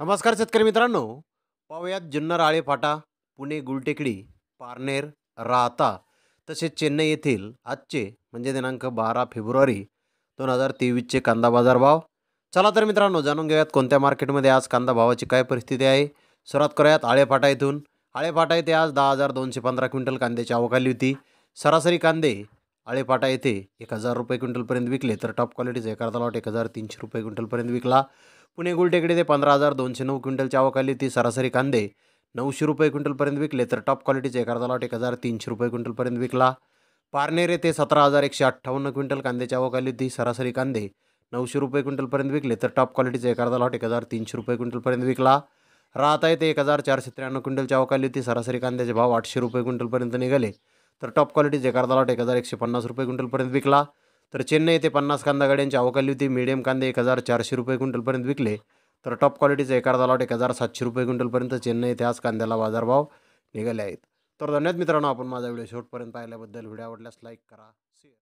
नमस्कार शेतकरी मित्रांनो पाहूयात जुन्नर आळे फाटा पुणे गुलटेकडी पारनेर राहता तसेच चेन्नई येथील आजचे म्हणजे दिनांक बारा फेब्रुवारी दोन हजार तेवीसचे कांदा बाजार भाव चला तर मित्रांनो जाणून घेऊयात कोणत्या मार्केटमध्ये आज कांदा भावाची काय परिस्थिती आहे सुरुवात करूयात आळेफाटा येथून आळेफाटा येथे आज दहा हजार दोनशे पंधरा क्विंटल कांद्याची आवक आली होती सरासरी कांदे आळेफाटा येथे एक हजार रुपये क्विंटलपर्यंत विकले तर टॉप क्वालिटीचा एखादा अर्धा लॉट एक हजार तीनशे रुपये क्विंटलपर्यंत विकला पुणे गुलटेकडे ते पंधरा हजार दोनशे नऊ क्विंटलच्या आवकाली ती सरासरी कांदे नऊशे रुपये क्विंटलपर्यंत विकले तर टॉप क्वालिटीचे एखादा अर्धा एक हजार तीनशे रुपये क्विंटलपर्यंत विकला पारनेर येथे सतरा हजार एकशे अठ्ठावन्न क्विंटल कांद्याच्या आवकाली ती सरासरी कांदे नऊशे रुपये क्विंटलपर्यंत विकले तर टॉप क्वालिटीचे एखादा अर्धा एक हजार तीनशे रुपये क्विंटलपर्यंत विकला राहता येते एक हजार चारशे त्र्याण्णव क्विंटलच्या आवकाली ती सरासरी कांद्याचे भाव आठशे रुपये क्विंटलपर्यंत निघाले तर टॉप क्वालिटीचे एक अर्धा एक हजार एकशे पन्नास रुपये क्विंटलपर्यंत विकला तर चेन्नई ते पन्नास कांदा गाड्यांची अवकाली होती मीडियम कांदे एक हजार चारशे रुपये क्विंटलपर्यंत विकले तर टॉप क्वालिटीचे अर्धा दलाट एक हजार सातशे रुपये क्विंटलपर्यंत चेन्नई येथे आज कांद्याला बाजारभाव निघाले आहेत तर धन्यवाद मित्रांनो आपण माझा व्हिडिओ शेवटपर्यंत पाहिल्याबद्दल व्हिडिओ आवडल्यास लाईक करा